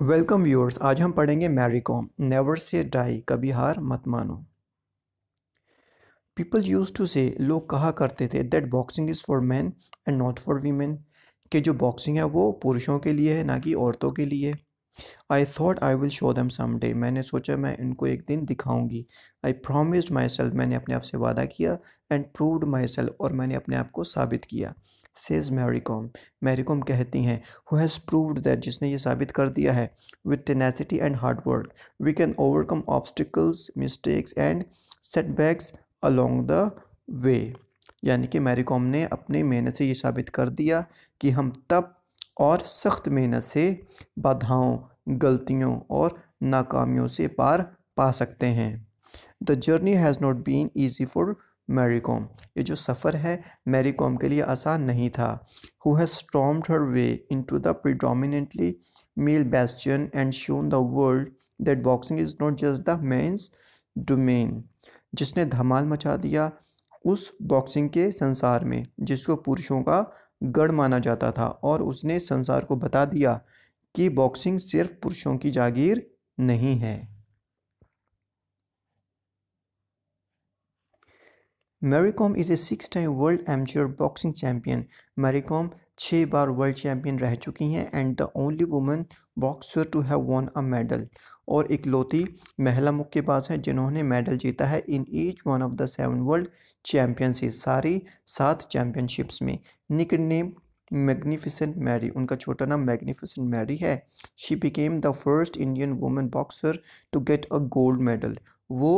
Welcome viewers आज हम पढ़ेंगे Mary Kom never say die कभी हार मत मानो पीपल यूज टू से लोग कहा करते थे that boxing is for man and not for women कि जो बॉक्सिंग है वो पुरुषों के लिए है ना कि औरतों के लिए I thought I will show them some day मैंने सोचा मैं इनको एक दिन दिखाऊंगी आई प्रोमिस्ड माई सेल्फ मैंने अपने आप से वादा किया एंड प्रूवड माई सेल्फ और मैंने अपने आप को साबित किया says Mary Kom Mary Kom कहती हैं हु हैज़ प्रूव्ड दैट जिसने ये साबित कर दिया है with tenacity and hard work we can overcome obstacles mistakes and setbacks along the way यानी कि मैरी कॉम ने अपने मेहनत से ये साबित कर दिया कि हम तब और सख्त मेहनत से बाधाओं गलतियों और नाकामियों से पार पा सकते हैं the journey has not been easy for Mary Kom ये जो सफ़र है मैरी कॉम के लिए आसान नहीं था who has stormed her way into the predominantly male bastion and shown the world that boxing is not just the men's domain जिसने धमाल मचा दिया उस बॉक्सिंग के संसार में जिसको पुरुषों का गढ़ माना जाता था और उसने संसार को बता दिया कि बॉक्सिंग सिर्फ पुरुषों की जागीर नहीं है Mary Kom is a six time world amateur boxing champion Mary Kom छः बार वर्ल्ड चैम्पियन रह चुकी हैं and the only women boxer to have won a medal और इकलौती महिला मुक्केबाज है जिन्होंने मेडल जीता है in each one of the seven world championship सारी सात चैम्पियनशिप्स में निक नेम मैग्नीफिसेंट मैरी उनका छोटा नाम मैग्नीफिसेंट मैरी है she became the first Indian women boxer to get a gold medal वो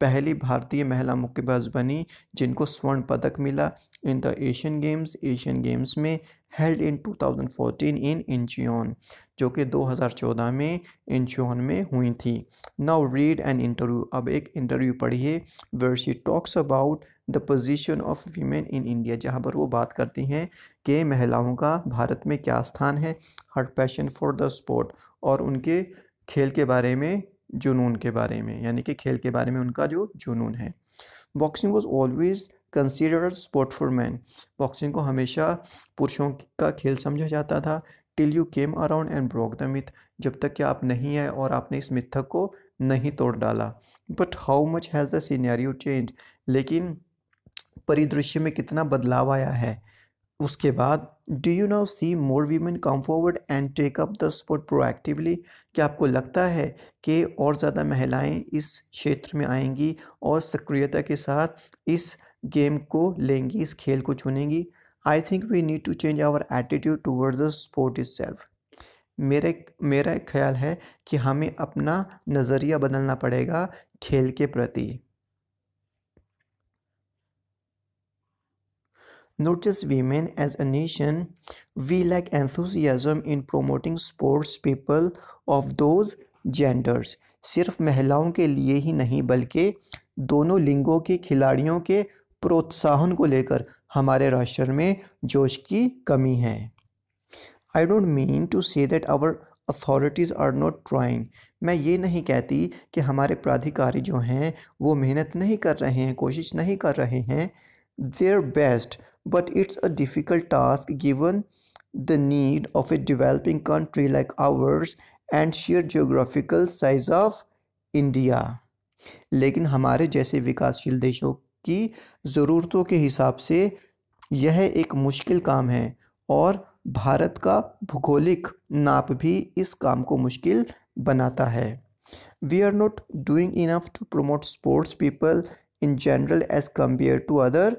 पहली भारतीय महिला मुक्केबाज बनी जिनको स्वर्ण पदक मिला in the Asian Games Asian Games में हेल्ड इन 2014 इन इंचियोन जो कि 2014 में इंचियोन में हुई थी नाउ रीड एन इंटरव्यू अब एक इंटरव्यू पढ़िए where she talks about the position of women in India जहाँ पर वो बात करती हैं कि महिलाओं का भारत में क्या स्थान है her passion for the sport और उनके खेल के बारे में जुनून के बारे में यानी कि खेल के बारे में उनका जो जुनून है boxing was always considered sport for man boxing को हमेशा पुरुषों का खेल समझा जाता था till you came around and broke the myth जब तक कि आप नहीं आए और आपने इस मिथक को नहीं तोड़ डाला but how much has the you change लेकिन परिदृश्य में कितना बदलाव आया है उसके बाद do you now see more women come forward and take up the sport proactively क्या आपको लगता है कि और ज़्यादा महिलाएं इस क्षेत्र में आएंगी और सक्रियता के साथ इस गेम को लेंगी इस खेल को चुनेंगी I think we need to change our attitude towards the sport itself मेरे मेरा ख्याल है कि हमें अपना नज़रिया बदलना पड़ेगा खेल के प्रति Notice women as a nation, we lack enthusiasm in promoting sports people of those genders सिर्फ महिलाओं के लिए ही नहीं बल्कि दोनों लिंगों के खिलाड़ियों के प्रोत्साहन को लेकर हमारे राष्ट्र में जोश की कमी है I don't mean to say that our authorities are not trying मैं ये नहीं कहती कि हमारे प्राधिकारी जो हैं वो मेहनत नहीं कर रहे हैं कोशिश नहीं कर रहे हैं their best but it's a difficult task given the need of a developing country like ours and sheer geographical size of India लेकिन हमारे जैसे विकासशील देशों की ज़रूरतों के हिसाब से यह एक मुश्किल काम है और भारत का भूगोलिक नाप भी इस काम को मुश्किल बनाता है we are not doing enough to promote sports people in general as compare to other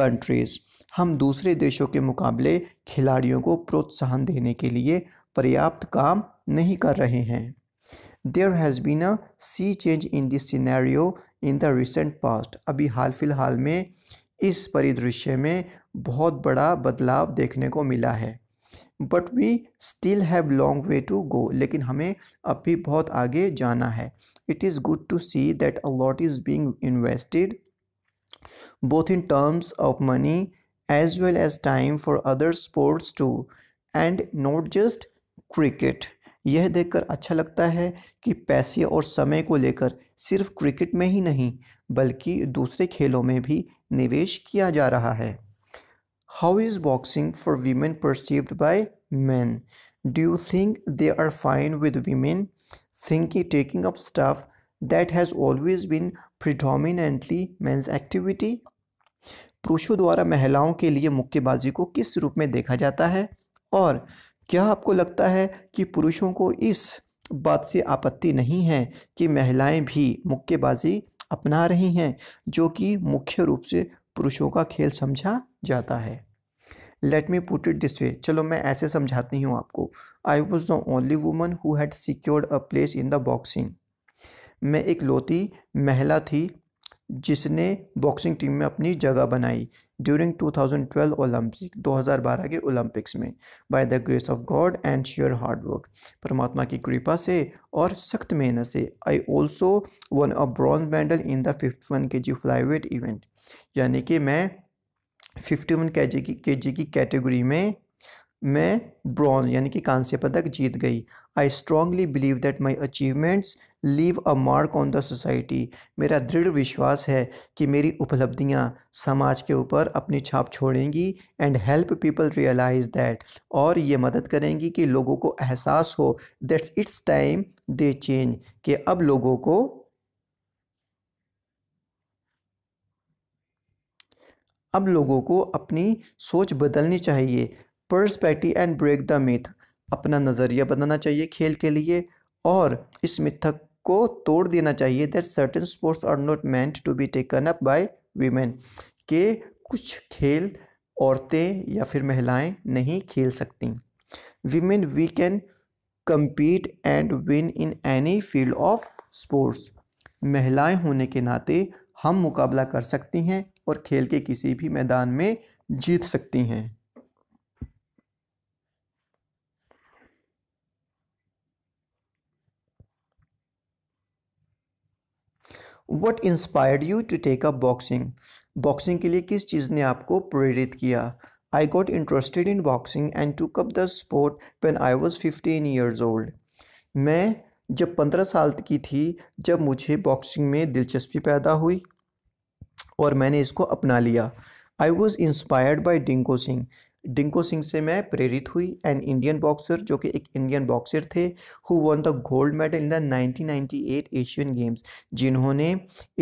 countries हम दूसरे देशों के मुकाबले खिलाड़ियों को प्रोत्साहन देने के लिए पर्याप्त काम नहीं कर रहे हैं there has been a sea change in this scenario in the recent past अभी हाल फिलहाल में इस परिदृश्य में बहुत बड़ा बदलाव देखने को मिला है but we still have long way to go लेकिन हमें अब भी बहुत आगे जाना है it is good to see that a lot is being invested both in terms of money as well as time for other sports too and not just cricket यह देखकर अच्छा लगता है कि पैसे और समय को लेकर सिर्फ क्रिकेट में ही नहीं बल्कि दूसरे खेलों में भी निवेश किया जा रहा है how is boxing for women perceived by man do you think they are fine with women think ई taking up stuff that has always been predominantly man's activity पुरुषों द्वारा महिलाओं के लिए मुक्केबाजी को किस रूप में देखा जाता है और क्या आपको लगता है कि पुरुषों को इस बात से आपत्ति नहीं है कि महिलाएं भी मुक्केबाजी अपना रही हैं जो कि मुख्य रूप से पुरुषों का खेल समझा जाता है let me put it this way चलो मैं ऐसे समझाती हूँ आपको I was the only woman who had secured a place in the boxing मैं एक लोती महिला थी जिसने बॉक्सिंग टीम में अपनी जगह बनाई ड्यूरिंग 2012 ओलंपिक 2012 के ओलंपिक्स में by the grace of God and sure hard work परमात्मा की कृपा से और सख्त मेहनत से I also won a bronze medal in the fifty one K G flyweight event यानी कि मैं फिफ्टी वन के जी की के जी की कैटेगरी में मैं ब्रॉन्ज यानी कि कांस्य पदक जीत गई I strongly believe that my achievements leave a mark on the society मेरा दृढ़ विश्वास है कि मेरी उपलब्धियाँ समाज के ऊपर अपनी छाप छोड़ेंगी and help people realise that और ये मदद करेंगी कि लोगों को एहसास हो that's it's time they change कि अब लोगों को अब लोगों को अपनी सोच बदलनी चाहिए perspective and break the myth अपना नज़रिया बनाना चाहिए खेल के लिए और इस मिथक को तोड़ देना चाहिए that certain sports are not meant to be taken up by women के कुछ खेल औरतें या फिर महिलाएं नहीं खेल सकती women we can compete and win in any field of sports महिलाएं होने के नाते हम मुकाबला कर सकती हैं और खेल के किसी भी मैदान में जीत सकती हैं what inspired you to take up boxing boxing के लिए किस चीज़ ने आपको प्रेरित किया I got interested in boxing and took up the sport when I was fifteen years old मैं जब पंद्रह साल की थी जब मुझे बॉक्सिंग में दिलचस्पी पैदा हुई और मैंने इसको अपना लिया I was inspired by Dingko Singh Dingko Singh से मैं प्रेरित हुई एंड इंडियन बॉक्सर जो कि एक इंडियन बॉक्सर थे who won the gold medal in the 1998 Asian Games जिन्होंने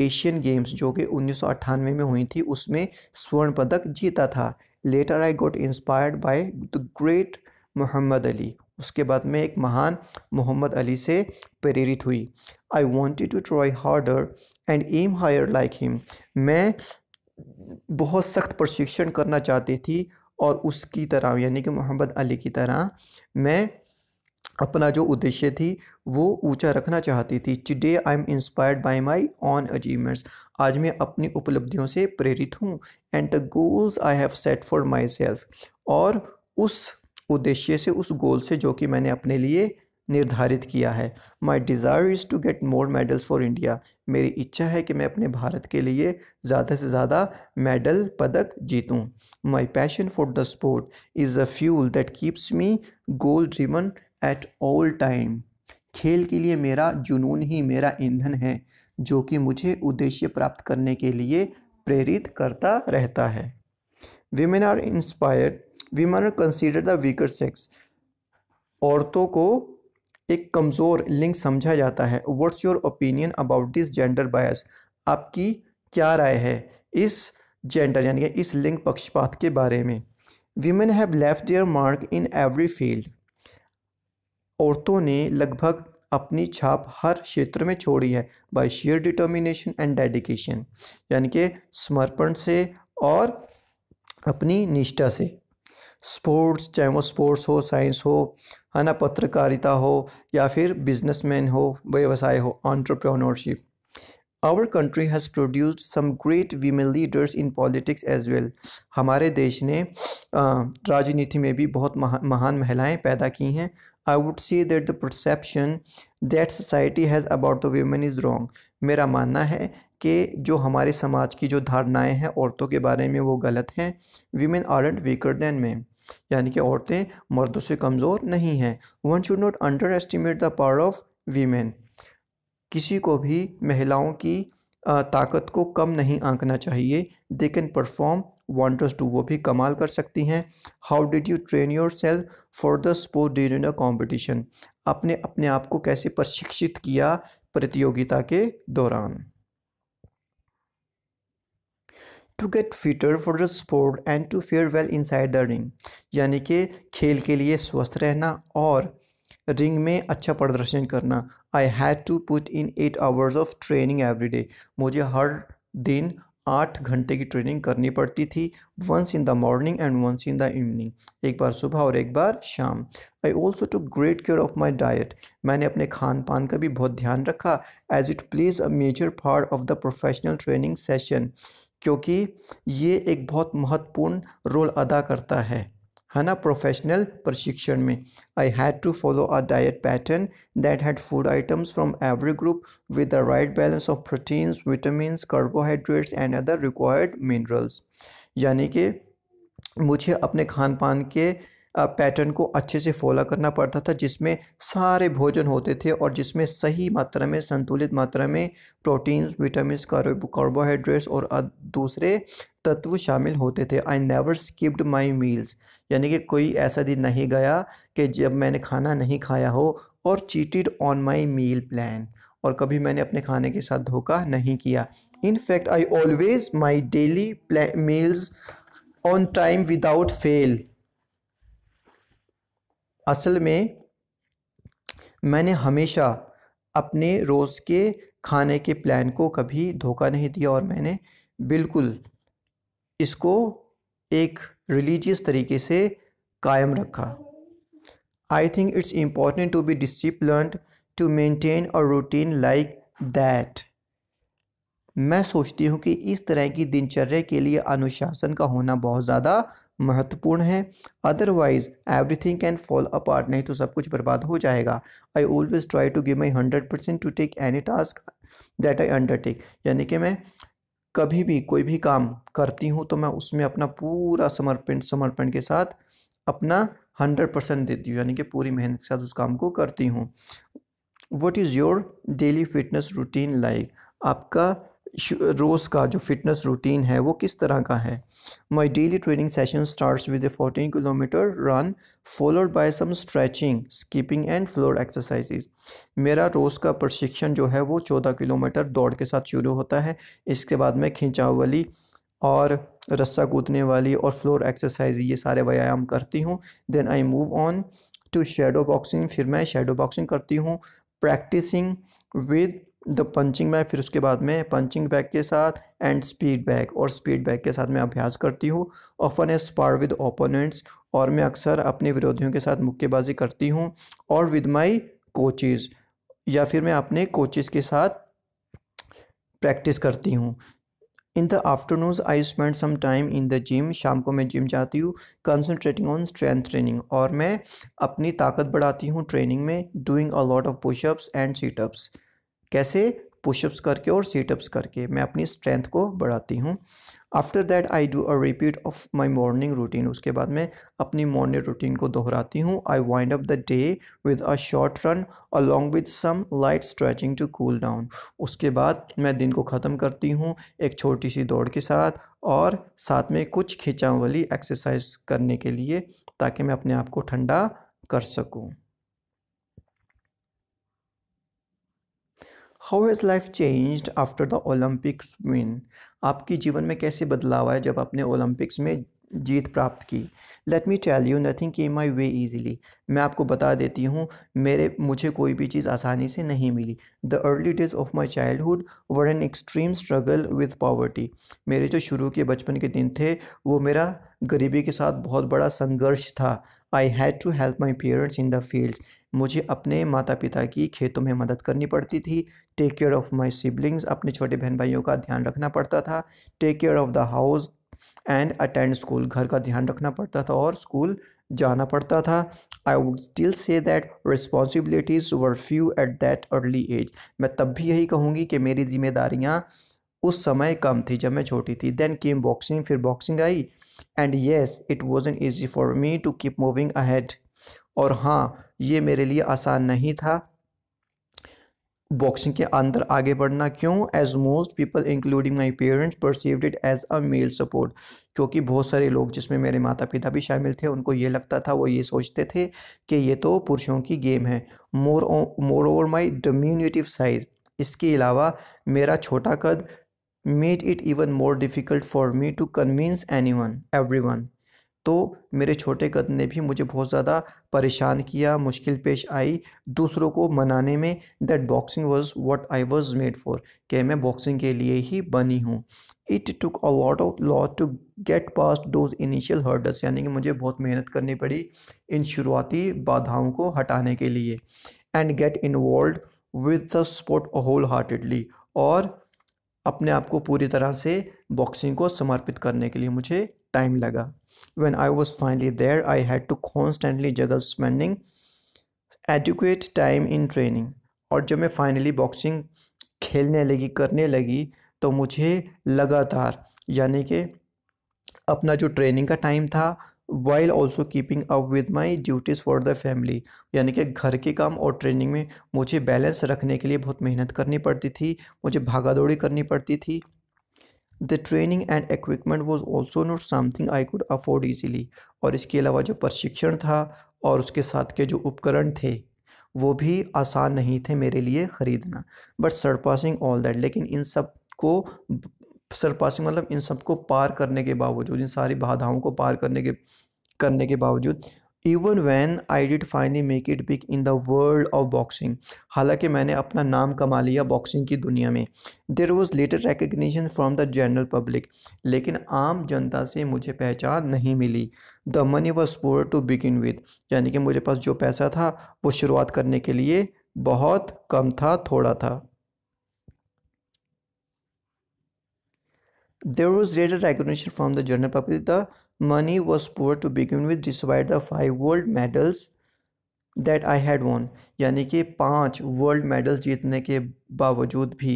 एशियन गेम्स जो कि उन्नीस में हुई थी उसमें स्वर्ण पदक जीता था later I got inspired by the great Muhammad Ali उसके बाद मैं एक महान मोहम्मद अली से प्रेरित हुई I wanted to try harder and aim higher like him मैं बहुत सख्त प्रशिक्षण करना चाहती थी और उसकी तरह यानी कि मोहम्मद अली की तरह मैं अपना जो उद्देश्य थी वो ऊंचा रखना चाहती थी today I am inspired by my own achievements आज मैं अपनी उपलब्धियों से प्रेरित हूँ and the goals I have set for myself और उस उद्देश्य से उस गोल से जो कि मैंने अपने लिए निर्धारित किया है my desire is to get more medals for India मेरी इच्छा है कि मैं अपने भारत के लिए ज़्यादा से ज़्यादा मेडल पदक जीतूँ my passion for the sport is a fuel that keeps me goal driven at all time खेल के लिए मेरा जुनून ही मेरा ईंधन है जो कि मुझे उद्देश्य प्राप्त करने के लिए प्रेरित करता रहता है women are inspired women are consider the weaker sex औरतों को एक कमज़ोर लिंग समझा जाता है what's your opinion about this gender bias आपकी क्या राय है इस जेंडर यानी कि इस लिंग पक्षपात के बारे में women have left their mark in every field औरतों ने लगभग अपनी छाप हर क्षेत्र में छोड़ी है by sheer determination and dedication यानी कि समर्पण से और अपनी निष्ठा से स्पोर्ट्स चाहे वो स्पोर्ट्स हो साइंस हो है ना पत्रकारिता हो या फिर बिजनेसमैन हो व्यवसाय हो entrepreneurship our country has produced some great women leaders in politics as well हमारे देश ने राजनीति में भी बहुत महा, महान महिलाएं पैदा की हैं I would see that the perception that society has about the women is wrong मेरा मानना है कि जो हमारे समाज की जो धारणाएं हैं औरतों के बारे में वो गलत हैं women are and weaker than man यानी कि औरतें मर्दों से कमज़ोर नहीं हैं one should not underestimate the power of women किसी को भी महिलाओं की ताकत को कम नहीं आंकना चाहिए they can perform wonders too वो भी कमाल कर सकती हैं how did you train yourself for the sport during a competition आपने अपने आप को कैसे प्रशिक्षित किया प्रतियोगिता के दौरान to get fitter for the sport and to fare well inside the ring यानी कि खेल के लिए स्वस्थ रहना और रिंग में अच्छा प्रदर्शन करना I had to put in eight hours of training every day मुझे हर दिन आठ घंटे की ट्रेनिंग करनी पड़ती थी once in the morning and once in the evening एक बार सुबह और एक बार शाम I also to great care of my diet मैंने अपने खान पान का भी बहुत ध्यान रखा as it plays a major part of the professional training session क्योंकि ये एक बहुत महत्वपूर्ण रोल अदा करता है है ना प्रोफेशनल प्रशिक्षण में I had to follow a diet pattern that had food items from every group with the right balance of proteins vitamin carbohydrates and other required minerals यानी कि मुझे अपने खान पान के पैटर्न को अच्छे से फॉलो करना पड़ता था जिसमें सारे भोजन होते थे और जिसमें सही मात्रा में संतुलित मात्रा में प्रोटीन्स विटामिन कार्बोहाइड्रेट्स और दूसरे तत्व शामिल होते थे I never skipped my meals यानी कि कोई ऐसा दिन नहीं गया कि जब मैंने खाना नहीं खाया हो और cheated on my meal plan और कभी मैंने अपने खाने के साथ धोखा नहीं किया in fact I always my daily meals on time without fail असल में मैंने हमेशा अपने रोज़ के खाने के प्लान को कभी धोखा नहीं दिया और मैंने बिल्कुल इसको एक रिलीजियस तरीके से कायम रखा I think it's important to be disciplined to maintain a routine like that मैं सोचती हूँ कि इस तरह की दिनचर्या के लिए अनुशासन का होना बहुत ज़्यादा महत्वपूर्ण है otherwise everything can fall apart नहीं तो सब कुछ बर्बाद हो जाएगा I always try to give my hundred percent to take any task that I undertake यानी कि मैं कभी भी कोई भी काम करती हूँ तो मैं उसमें अपना पूरा समर्पण समर्पण के साथ अपना हंड्रेड परसेंट देती हूँ यानी कि पूरी मेहनत के साथ उस काम को करती हूँ what is your daily fitness routine like आपका रोज़ का जो फिटनेस रूटीन है वो किस तरह का है my daily training session start with a fourteen kilometre run followed by some stretching skipping and floor exercises मेरा रोज़ का प्रशिक्षण जो है वो चौदह किलोमीटर दौड़ के साथ शुरू होता है इसके बाद में खिंचाव वाली और रस्सा कूदने वाली और फ्लोर एक्सरसाइज ये सारे व्यायाम करती हूँ then I move on to shadow boxing फिर मैं शेडो बॉक्सिंग करती हूँ practising with the punching bag फिर उसके बाद में पंचिंग बैग के साथ एंड स्पीड बैग और स्पीड बैग के साथ मैं अभ्यास करती हूँ often a spar with opponents और मैं अक्सर अपने विरोधियों के साथ मुक्केबाजी करती हूँ और विद माई कोचिज़ या फिर मैं अपने कोचिज़ के साथ प्रैक्टिस करती हूँ in the afternoon I spend some time in the gym शाम को मैं जिम जाती हूँ कंसनट्रेटिंग ऑन स्ट्रेंथ ट्रेनिंग और मैं अपनी ताकत बढ़ाती हूँ ट्रेनिंग में doing a lot of pushups and situps कैसे पुशअप्स करके और सीटअप्स करके मैं अपनी स्ट्रेंथ को बढ़ाती हूँ after that I do a repeat of my morning routine उसके बाद मैं अपनी मॉर्निंग रूटीन को दोहराती हूँ I wind up the day with a short run along with some light stretching to cool down उसके बाद मैं दिन को ख़त्म करती हूँ एक छोटी सी दौड़ के साथ और साथ में कुछ खिंचाव वाली एक्सरसाइज करने के लिए ताकि मैं अपने आप को ठंडा कर सकूँ how has life changed after the Olympics win आपकी जीवन में कैसे बदलाव आया जब आपने ओलंपिक्स में जीत प्राप्त की let me tell you nothing came my way easily मैं आपको बता देती हूँ मेरे मुझे कोई भी चीज़ आसानी से नहीं मिली the early days of my childhood were an extreme struggle with poverty मेरे जो शुरू के बचपन के दिन थे वो मेरा गरीबी के साथ बहुत बड़ा संघर्ष था I had to help my parents in the field मुझे अपने माता पिता की खेतों में मदद करनी पड़ती थी take care of my siblings अपने छोटे बहन भाइयों का ध्यान रखना पड़ता था take care of the house and attend school घर का ध्यान रखना पड़ता था और स्कूल जाना पड़ता था I would still say that responsibilities were few at that early age मैं तब भी यही कहूँगी कि मेरी जिम्मेदारियाँ उस समय कम थी जब मैं छोटी थी देन केम बॉक्सिंग फिर बॉक्सिंग आई and yes it was an easy for me to keep moving ahead और हाँ ये मेरे लिए आसान नहीं था बॉक्सिंग के अंदर आगे बढ़ना क्यों as most people including my parents perceived it as a male sport क्योंकि बहुत सारे लोग जिसमें मेरे माता पिता भी शामिल थे उनको ये लगता था वो ये सोचते थे कि ये तो पुरुषों की गेम है मोर मोर ओवर माई डम्यूनिटिव साइज इसके अलावा मेरा छोटा कद made it even more difficult for me to convince anyone everyone तो मेरे छोटे कद ने भी मुझे बहुत ज़्यादा परेशान किया मुश्किल पेश आई दूसरों को मनाने में that boxing was what I was made for कि मैं बॉक्सिंग के लिए ही बनी हूँ it took a lot of lot to get past those initial hurdles यानी कि मुझे बहुत मेहनत करनी पड़ी इन शुरुआती बाधाओं को हटाने के लिए and get involve with the sport wholeheartedly और अपने आप को पूरी तरह से बॉक्सिंग को समर्पित करने के लिए मुझे टाइम लगा When I was finally there, I had to constantly juggle spending adequate time in training. और जब मैं फाइनली बॉक्सिंग खेलने लगी करने लगी तो मुझे लगातार यानी कि अपना जो ट्रेनिंग का टाइम था while also keeping up with my duties for the family यानी कि घर के काम और ट्रेनिंग में मुझे बैलेंस रखने के लिए बहुत मेहनत करनी पड़ती थी मुझे भागा दौड़ी करनी पड़ती थी the training and equipment was also not something I could afford easily और इसके अलावा जो प्रशिक्षण था और उसके साथ के जो उपकरण थे वो भी आसान नहीं थे मेरे लिए ख़रीदना बट सरपासिंग ऑल दैट लेकिन इन सब को सरपासिंग मतलब इन सब को पार करने के बावजूद इन सारी बाधाओं को पार करने के करने के बावजूद even when I did finally make it big in the world of boxing हालांकि मैंने अपना नाम कमा लिया बॉक्सिंग की दुनिया में there was later recognition from the general public लेकिन आम जनता से मुझे पहचान नहीं मिली the money was poor to begin with यानी कि मुझे पास जो पैसा था वो शुरुआत करने के लिए बहुत कम था थोड़ा था there was later recognition from the general public the Money was poor to begin with despite the five world medals that I had won. यानी कि पाँच world medals जीतने के बावजूद भी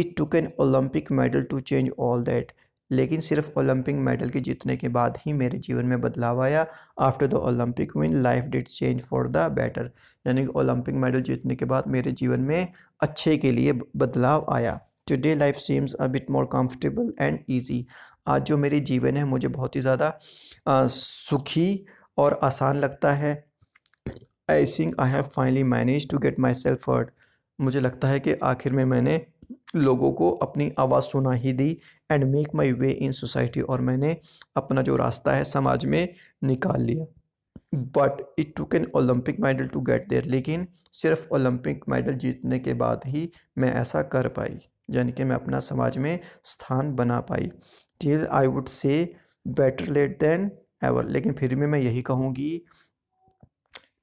it took an Olympic medal to change all that लेकिन सिर्फ Olympic medal के जीतने के बाद ही मेरे जीवन में बदलाव आया after the Olympic win life did change for the better यानी कि ओलंपिक मेडल जीतने के बाद मेरे जीवन में अच्छे के लिए बदलाव आया today life seems a bit more comfortable and easy आज जो मेरी जीवन है मुझे बहुत ही ज़्यादा सुखी और आसान लगता है I think I have finally manage to get myself heard मुझे लगता है कि आखिर में मैंने लोगों को अपनी आवाज़ सुना ही दी and make my way in society और मैंने अपना जो रास्ता है समाज में निकाल लिया but it took an Olympic medal to get there लेकिन सिर्फ ओलंपिक मेडल जीतने के बाद ही मैं ऐसा कर पाई यानी कि मैं अपना समाज में स्थान बना पाई till I would say better late than ever लेकिन फिर भी मैं यही कहूँगी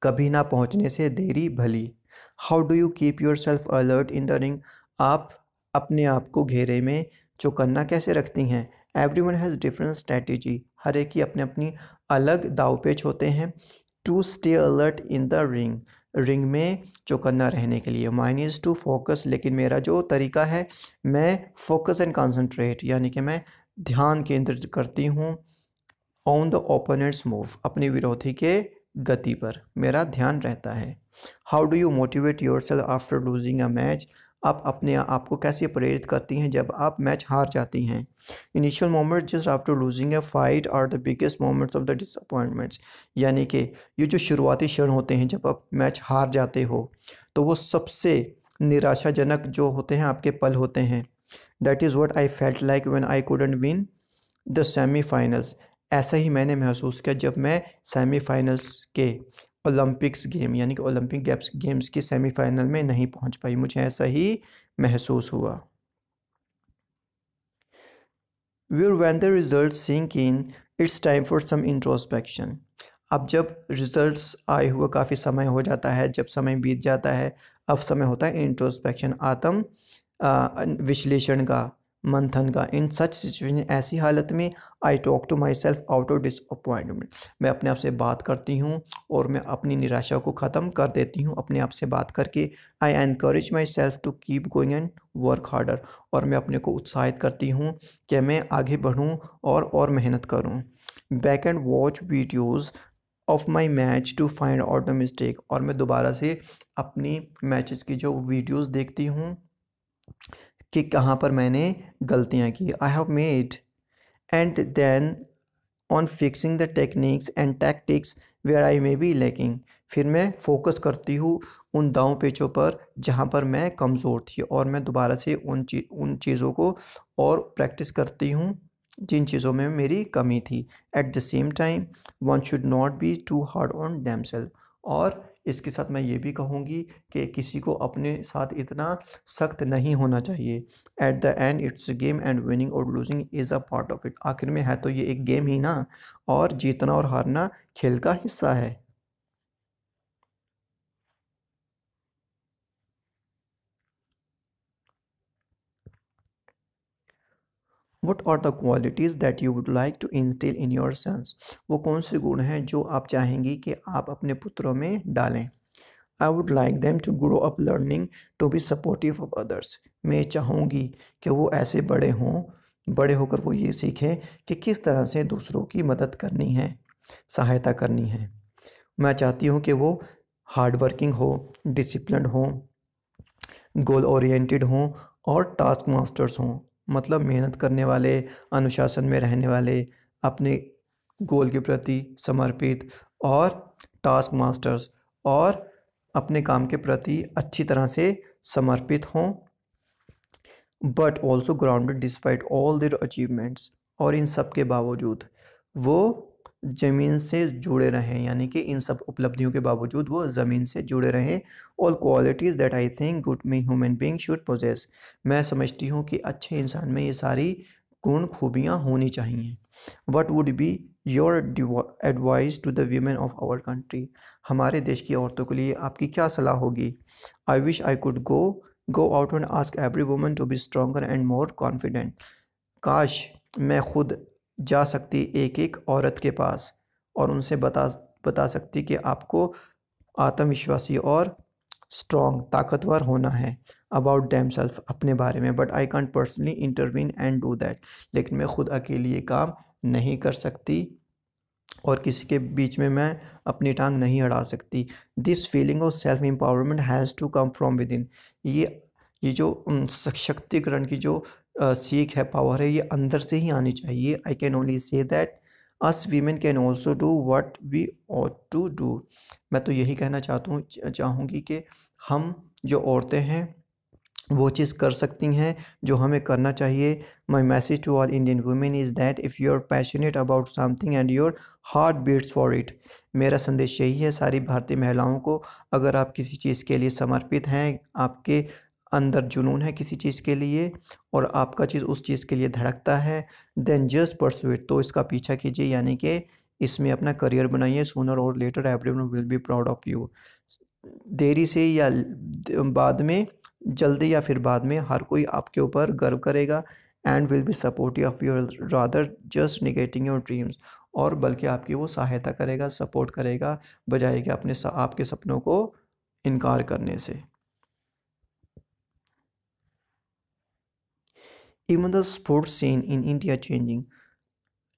कभी ना पहुँचने से देरी भली how do you keep yourself alert in the ring आप अपने आप को घेरे में चौकन्ना कैसे रखती हैं everyone has different strategy हर एक ही अपने अपनी अलग दाव पेच होते हैं to stay alert in the ring ring में चौकन्ना रहने के लिए माइन इज़ टू फोकस लेकिन मेरा जो तरीका है मैं फोकस एंड कॉन्सनट्रेट यानी कि मैं ध्यान केंद्रित करती हूँ ऑन द ओपोनेंट्स मूव अपने विरोधी के गति पर मेरा ध्यान रहता है how do you motivate yourself after losing a match आप अपने आप को कैसे प्रेरित करती हैं जब आप मैच हार जाती हैं initial moment just after losing a fight are the biggest moments of the disappointments यानी कि ये जो शुरुआती क्षण होते हैं जब आप मैच हार जाते हो तो वो सबसे निराशाजनक जो होते हैं आपके पल होते हैं that is what I felt like when I couldn't win the semifinals ऐसा ही मैंने महसूस किया जब मैं सेमीफाइनल्स के ओलंपिक्स गेम यानी कि ओलंपिक गेम्स गेम्स के सेमीफाइनल में नहीं पहुंच पाई मुझे ऐसा ही महसूस हुआ व्यूर when the result sink in it's time for some introspection अब जब रिजल्ट्स आए हुए काफ़ी समय हो जाता है जब समय बीत जाता है अब समय होता है इंट्रोस्पेक्शन आत्म विश्लेषण का मंथन का इन सच सिचुएशन ऐसी हालत में I talk to myself out of disappointment मैं अपने आप से बात करती हूँ और मैं अपनी निराशा को ख़त्म कर देती हूँ अपने आप से बात करके I encourage myself to keep going and work harder और मैं अपने को उत्साहित करती हूँ कि मैं आगे बढ़ूँ और और मेहनत करूँ back and watch videos of my match to find out the mistake और मैं दोबारा से अपनी मैचेस की जो वीडियोज़ देखती हूँ कि कहाँ पर मैंने गलतियाँ की I have made and then on fixing the techniques and tactics where I may be lacking फिर मैं फोकस करती हूँ उन दाव पेचों पर जहाँ पर मैं कमज़ोर थी और मैं दोबारा से उन चीज उन चीज़ों को और प्रैक्टिस करती हूँ जिन चीज़ों में मेरी कमी थी at the same time one should not be too hard on them self और इसके साथ मैं ये भी कहूँगी कि किसी को अपने साथ इतना सख्त नहीं होना चाहिए at the end it's game and winning और losing is a part of it आखिर में है तो ये एक गेम ही ना और जीतना और हारना खेल का हिस्सा है what are the qualities that you would like to instil in your sons वो कौन से गुण हैं जो आप चाहेंगी कि आप अपने पुत्रों में डालें I would like them to grow up learning to be supportive of others मैं चाहूँगी कि वो ऐसे बड़े हों बड़े होकर वो ये सीखें कि किस तरह से दूसरों की मदद करनी है सहायता करनी है मैं चाहती हूँ कि वो हार्ड वर्किंग हो डिसिप्लिन हो गोल ओरिएंटेड हों और टास्क मास्टर्स हों मतलब मेहनत करने वाले अनुशासन में रहने वाले अपने गोल के प्रति समर्पित और टास्क मास्टर्स और अपने काम के प्रति अच्छी तरह से समर्पित हों but also grounded despite all their achievements और इन सब के बावजूद वो ज़मीन से जुड़े रहें यानी कि इन सब उपलब्धियों के बावजूद वो ज़मीन से जुड़े रहें all qualities that I think good me human being should possess मैं समझती हूँ कि अच्छे इंसान में ये सारी गुण खूबियाँ होनी चाहिए what would be your advice to the women of our country हमारे देश की औरतों के लिए आपकी क्या सलाह होगी I wish I could go go out and ask every woman to be stronger and more confident काश मैं खुद जा सकती एक एक औरत के पास और उनसे बता बता सकती कि आपको आत्मविश्वासी और स्ट्रॉन्ग ताकतवर होना है अबाउट डैम सेल्फ अपने बारे में but I can't personally intervene and do that लेकिन मैं खुद अकेले ये काम नहीं कर सकती और किसी के बीच में मैं अपनी टांग नहीं अड़ा सकती this feeling of self empowerment has to come from within ये ये जो सशक्तिकरण की जो सीख है पावर है ये अंदर से ही आनी चाहिए I can only say that us women can also do what we ought to do मैं तो यही कहना चाहता हूँ चाहूँगी कि हम जो औरतें हैं वो चीज़ कर सकती हैं जो हमें करना चाहिए my message to all Indian women is that if you are passionate about something and your heart beats for it मेरा संदेश यही है सारी भारतीय महिलाओं को अगर आप किसी चीज़ के लिए समर्पित हैं आपके अंदर जुनून है किसी चीज़ के लिए और आपका चीज़ उस चीज़ के लिए धड़कता है देन जस्ट परसुएट तो इसका पीछा कीजिए यानी कि इसमें अपना करियर बनाइए sooner or later every will be proud of you देरी से या बाद में जल्दी या फिर बाद में हर कोई आपके ऊपर गर्व करेगा and will be supportive of your rather just negating your dreams और बल्कि आपकी वो सहायता करेगा सपोर्ट करेगा बजाय कि अपने आपके सपनों को इनकार करने से even the sports scene in India changing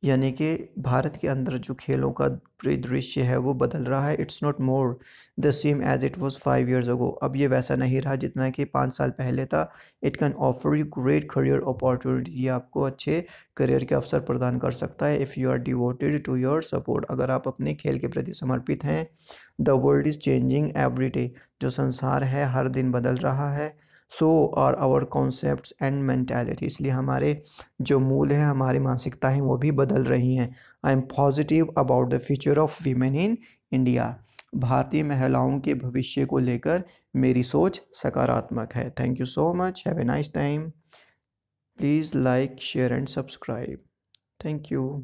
यानी कि भारत के अंदर जो खेलों का परिदृश्य है वो बदल रहा है it's not more the same as it was five years ago अब ये वैसा नहीं रहा जितना कि पाँच साल पहले था it can offer you great career opportunity ये आपको अच्छे करियर के अवसर प्रदान कर सकता है if you are devoted to your support अगर आप अपने खेल के प्रति समर्पित हैं the world is changing every day जो संसार है हर दिन बदल रहा है so are our concept and mentality इसलिए हमारे जो मूल हैं हमारी मानसिकता हैं वो भी बदल रही हैं I am positive about the future of women in India भारतीय महिलाओं के भविष्य को लेकर मेरी सोच सकारात्मक है thank you so much have a nice time please like share and subscribe thank you